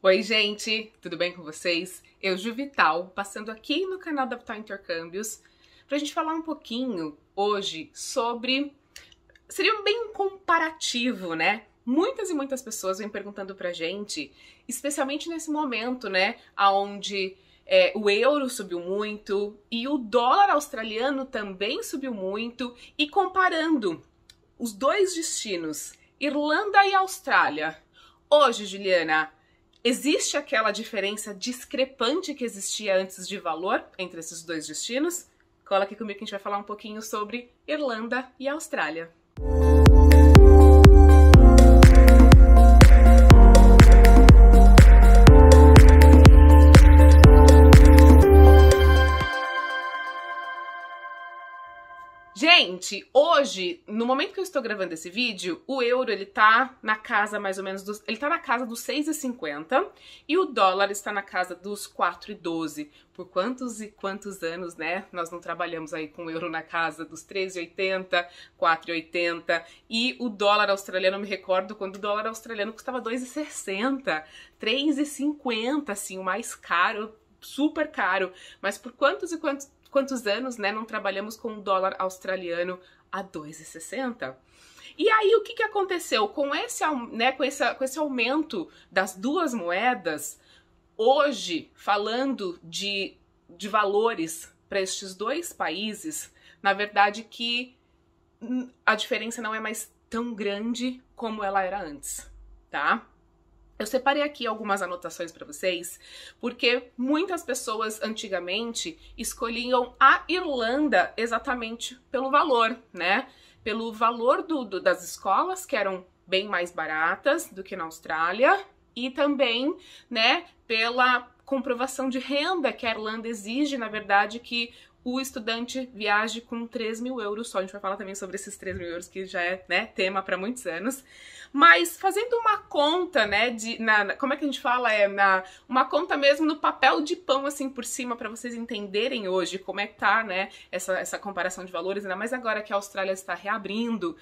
Oi, gente, tudo bem com vocês? Eu, Ju Vital, passando aqui no canal da Vital Intercâmbios para a gente falar um pouquinho hoje sobre. Seria bem um comparativo, né? Muitas e muitas pessoas vêm perguntando pra gente, especialmente nesse momento, né? Onde é, o euro subiu muito e o dólar australiano também subiu muito, e comparando os dois destinos, Irlanda e Austrália. Hoje, Juliana, Existe aquela diferença discrepante que existia antes de valor entre esses dois destinos? Cola aqui comigo que a gente vai falar um pouquinho sobre Irlanda e Austrália. gente, hoje, no momento que eu estou gravando esse vídeo, o euro ele tá na casa mais ou menos dos, ele tá na casa dos 6,50 e o dólar está na casa dos 4,12. Por quantos e quantos anos, né? Nós não trabalhamos aí com o euro na casa dos 3,80, 4,80 e o dólar australiano, eu me recordo quando o dólar australiano custava 2,60, 3,50, assim, o mais caro super caro, mas por quantos e quantos quantos anos, né, não trabalhamos com o dólar australiano a 2,60? E aí o que, que aconteceu com esse, né, com, esse com esse aumento das duas moedas? Hoje, falando de, de valores para estes dois países, na verdade que a diferença não é mais tão grande como ela era antes, tá? Eu separei aqui algumas anotações para vocês, porque muitas pessoas antigamente escolhiam a Irlanda exatamente pelo valor, né? Pelo valor do, do, das escolas, que eram bem mais baratas do que na Austrália, e também, né, pela comprovação de renda que a Irlanda exige, na verdade, que o estudante viaje com 3 mil euros só. A gente vai falar também sobre esses 3 mil euros, que já é né, tema para muitos anos. Mas fazendo uma conta, né, de, na, como é que a gente fala? É na, uma conta mesmo no papel de pão, assim, por cima, para vocês entenderem hoje como é que tá, né, essa, essa comparação de valores, ainda mais agora que a Austrália está reabrindo.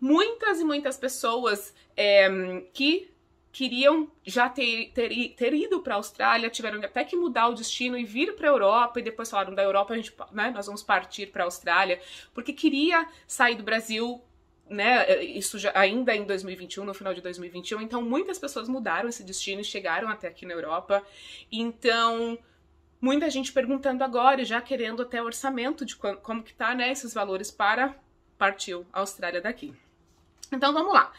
Muitas e muitas pessoas é, que queriam já ter, ter, ter ido para a Austrália, tiveram até que mudar o destino e vir para a Europa, e depois falaram da Europa, a gente, né, nós vamos partir para a Austrália, porque queria sair do Brasil, né, isso já, ainda em 2021, no final de 2021, então muitas pessoas mudaram esse destino e chegaram até aqui na Europa, então muita gente perguntando agora e já querendo até o orçamento de como, como que tá, né, esses valores para partir a Austrália daqui. Então vamos lá.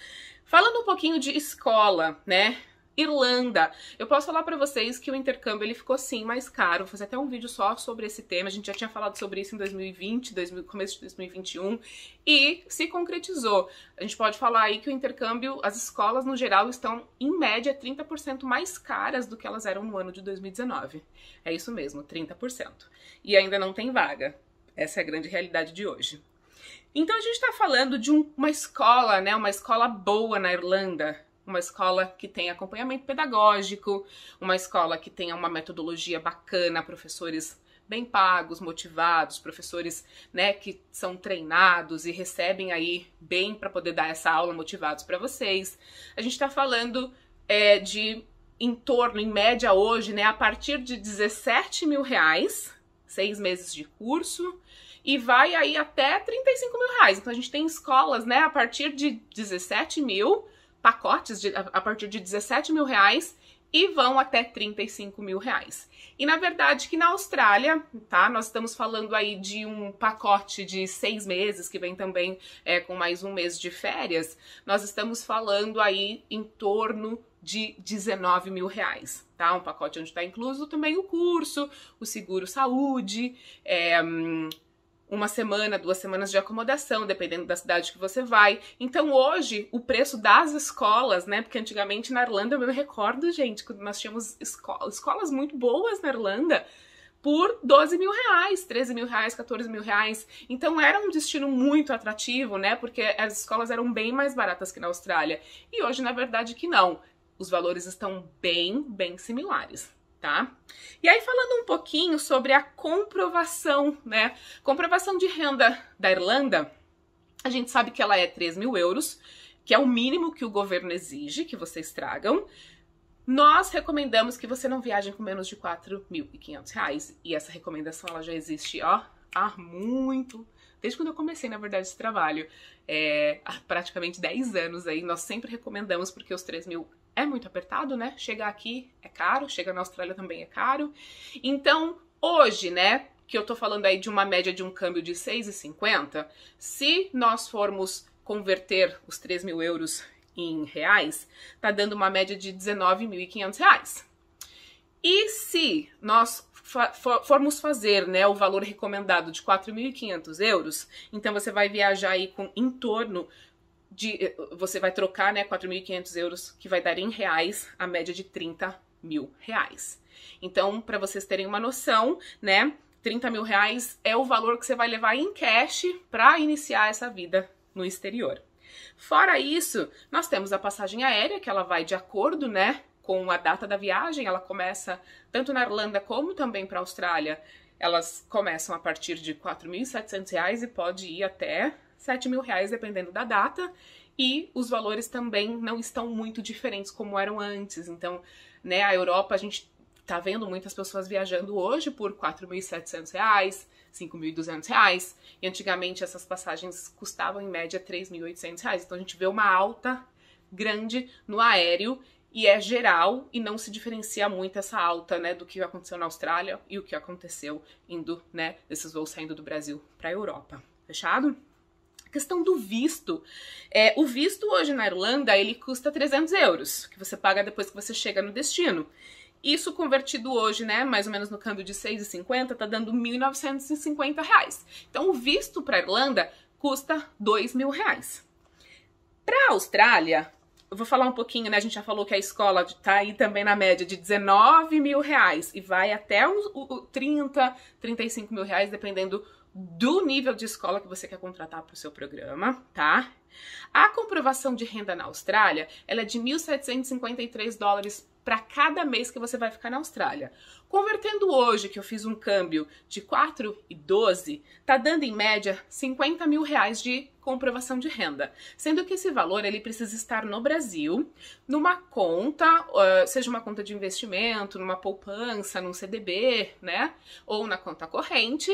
Falando um pouquinho de escola, né? Irlanda. Eu posso falar para vocês que o intercâmbio ele ficou sim mais caro. Vou fazer até um vídeo só sobre esse tema. A gente já tinha falado sobre isso em 2020, 2000, começo de 2021 e se concretizou. A gente pode falar aí que o intercâmbio, as escolas no geral estão em média 30% mais caras do que elas eram no ano de 2019. É isso mesmo, 30%. E ainda não tem vaga. Essa é a grande realidade de hoje. Então a gente está falando de um, uma escola, né? Uma escola boa na Irlanda, uma escola que tem acompanhamento pedagógico, uma escola que tenha uma metodologia bacana, professores bem pagos, motivados, professores, né, que são treinados e recebem aí bem para poder dar essa aula motivados para vocês. A gente está falando é, de em torno, em média hoje, né, a partir de 17 mil reais, seis meses de curso, e vai aí até 35 mil reais. Então a gente tem escolas, né, a partir de 17 mil, pacotes de, a partir de 17 mil reais e vão até 35 mil reais. E na verdade que na Austrália, tá? Nós estamos falando aí de um pacote de seis meses, que vem também é, com mais um mês de férias, nós estamos falando aí em torno de 19 mil reais, tá? Um pacote onde está incluso também o curso, o seguro saúde, é, hum, uma semana, duas semanas de acomodação, dependendo da cidade que você vai. Então hoje o preço das escolas, né? Porque antigamente na Irlanda eu me recordo, gente, quando nós tínhamos escolas muito boas na Irlanda por 12 mil reais, 13 mil reais, 14 mil reais. Então era um destino muito atrativo, né? Porque as escolas eram bem mais baratas que na Austrália. E hoje, na verdade, que não. Os valores estão bem, bem similares tá? E aí falando um pouquinho sobre a comprovação, né? Comprovação de renda da Irlanda, a gente sabe que ela é 3 mil euros, que é o mínimo que o governo exige que vocês tragam. Nós recomendamos que você não viaje com menos de 4.500 reais. E essa recomendação ela já existe ó, há muito desde quando eu comecei, na verdade, esse trabalho, é, há praticamente 10 anos aí, nós sempre recomendamos, porque os 3 mil é muito apertado, né? Chegar aqui é caro, chegar na Austrália também é caro. Então, hoje, né, que eu tô falando aí de uma média de um câmbio de 6,50, se nós formos converter os 3 mil euros em reais, tá dando uma média de 19.500 reais. E se nós formos fazer né, o valor recomendado de 4.500 euros, então você vai viajar aí com em torno de, eh, você vai trocar né, 4.500 euros, que vai dar em reais a média de 30 mil reais. Então, para vocês terem uma noção, né, 30 mil reais é o valor que você vai levar em cash para iniciar essa vida no exterior. Fora isso, nós temos a passagem aérea, que ela vai de acordo, né, com a data da viagem, ela começa tanto na Irlanda como também para a Austrália. Elas começam a partir de 4.700 reais e pode ir até 7 mil reais, dependendo da data, e os valores também não estão muito diferentes como eram antes. Então, né, a Europa, a gente tá vendo muitas pessoas viajando hoje por R$ 4.700, R$ 5.200, e antigamente essas passagens custavam em média R$ reais Então a gente vê uma alta grande no aéreo e é geral e não se diferencia muito essa alta, né, do que aconteceu na Austrália e o que aconteceu indo, né, desses voos saindo do Brasil para a Europa. Fechado? Questão do visto. É, o visto hoje na Irlanda, ele custa 300 euros, que você paga depois que você chega no destino. Isso convertido hoje, né, mais ou menos no câmbio de 6,50, tá dando 1.950 reais. Então o visto para Irlanda custa 2 mil reais. Para a Austrália, eu vou falar um pouquinho, né? A gente já falou que a escola tá aí também na média de 19 mil reais e vai até os, o, o 30, 35 mil reais, dependendo do nível de escola que você quer contratar para o seu programa, tá? A comprovação de renda na Austrália, ela é de 1.753 dólares para cada mês que você vai ficar na Austrália. Convertendo hoje, que eu fiz um câmbio de 4 e tá dando em média 50 mil reais de comprovação de renda, sendo que esse valor ele precisa estar no Brasil, numa conta, eh, seja uma conta de investimento, numa poupança, num CDB, né, ou na conta corrente,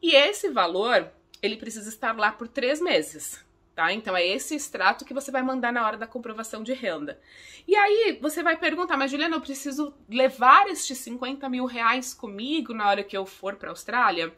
e esse valor, ele precisa estar lá por três meses. Tá? Então é esse extrato que você vai mandar na hora da comprovação de renda. E aí você vai perguntar, mas Juliana, eu preciso levar estes 50 mil reais comigo na hora que eu for para a Austrália?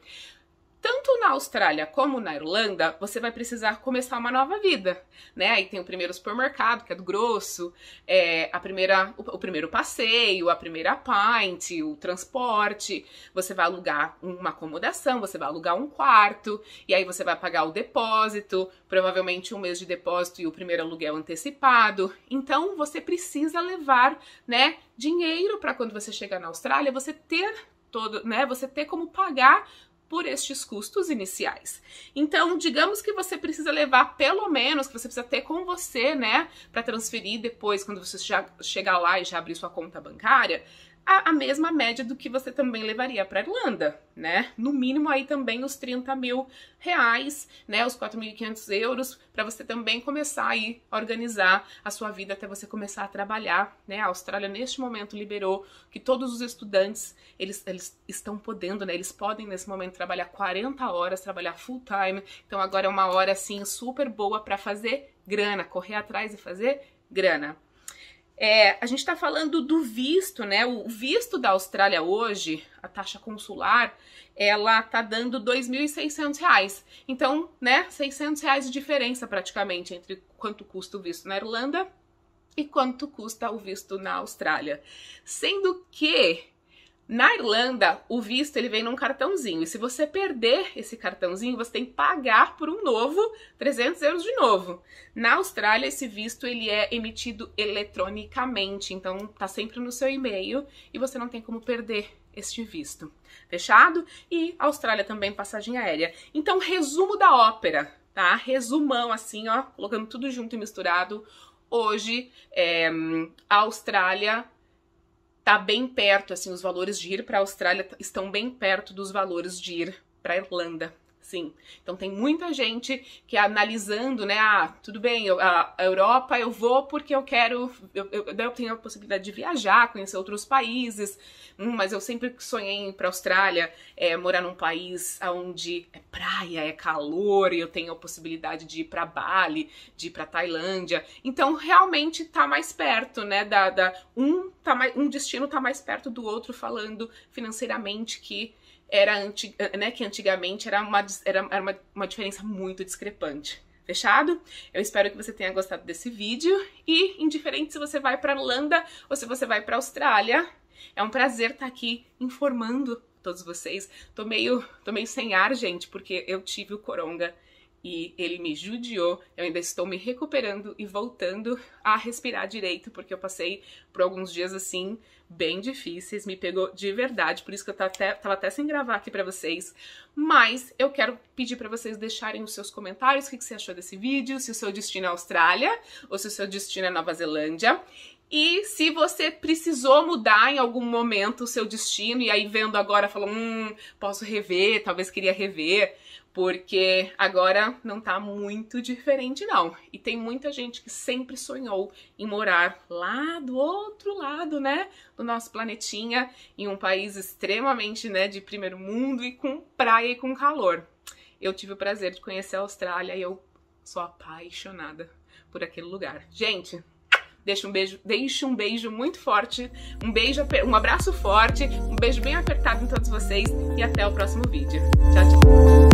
Tanto na Austrália como na Irlanda, você vai precisar começar uma nova vida, né? Aí tem o primeiro supermercado, que é do grosso, é, a primeira, o, o, primeiro passeio, a primeira pint, o transporte, você vai alugar uma acomodação, você vai alugar um quarto, e aí você vai pagar o depósito, provavelmente um mês de depósito e o primeiro aluguel antecipado. Então, você precisa levar, né, dinheiro para quando você chegar na Austrália, você ter todo, né, você ter como pagar por estes custos iniciais. Então, digamos que você precisa levar pelo menos, que você precisa ter com você, né, para transferir depois, quando você já chegar lá e já abrir sua conta bancária, a, a mesma média do que você também levaria para Irlanda, né? No mínimo aí também os 30 mil reais, né? Os 4.500 euros para você também começar aí a organizar a sua vida até você começar a trabalhar, né? A Austrália neste momento liberou que todos os estudantes eles, eles estão podendo, né? Eles podem nesse momento trabalhar 40 horas, trabalhar full time. Então agora é uma hora assim super boa para fazer grana, correr atrás e fazer grana. É, a gente está falando do visto, né? O visto da Austrália hoje, a taxa consular, ela tá dando 2.600 reais. Então, né, 600 reais de diferença praticamente entre quanto custa o visto na Irlanda e quanto custa o visto na Austrália. Sendo que na Irlanda, o visto ele vem num cartãozinho. E se você perder esse cartãozinho, você tem que pagar por um novo, 300 euros de novo. Na Austrália, esse visto ele é emitido eletronicamente, então tá sempre no seu e-mail e você não tem como perder este visto. Fechado? E Austrália também passagem aérea. Então, resumo da ópera, tá? Resumão assim, ó, colocando tudo junto e misturado. Hoje, é, eh, a Austrália tá bem perto, assim, os valores de ir para a Austrália estão bem perto dos valores de ir para Irlanda sim. Então tem muita gente que é analisando, né? Ah, tudo bem, eu, a, a, Europa eu vou porque eu quero. Eu, eu, eu, tenho a possibilidade de viajar, conhecer outros países, hum, mas eu sempre sonhei em ir a Austrália, é, morar num país onde é praia, é calor, e eu tenho a possibilidade de ir para Bali, de ir para Tailândia. Então realmente tá mais perto, né? Da, da um, tá mais, um destino tá mais perto do outro, falando financeiramente que era anti, né, que antigamente era uma, era, era uma, uma diferença muito discrepante. Fechado? Eu espero que você tenha gostado desse vídeo e indiferente se você vai para Holanda ou se você vai para Austrália, é um prazer estar tá aqui informando todos vocês. Tô meio, tô meio sem ar, gente, porque eu tive o coronga e ele me judiou. Eu ainda estou me recuperando e voltando a respirar direito, porque eu passei por alguns dias assim bem difíceis, me pegou de verdade, por isso que eu tava tá até, tava até sem gravar aqui para vocês. Mas eu quero pedir para vocês deixarem os seus comentários, o que, que você achou desse vídeo, se o seu destino é Austrália ou se o seu destino é Nova Zelândia. E se você precisou mudar em algum momento o seu destino, e aí vendo agora, falou, hum, posso rever, talvez queria rever, porque agora não tá muito diferente, não. E tem muita gente que sempre sonhou em morar lá do outro lado, né, do nosso planetinha, em um país extremamente, né, de primeiro mundo e com praia e com calor. Eu tive o prazer de conhecer a Austrália e eu sou apaixonada por aquele lugar. Gente, Deixa um beijo, deixe um beijo muito forte, um beijo, um abraço forte, um beijo bem apertado em todos vocês e até o próximo vídeo. Tchau, tchau.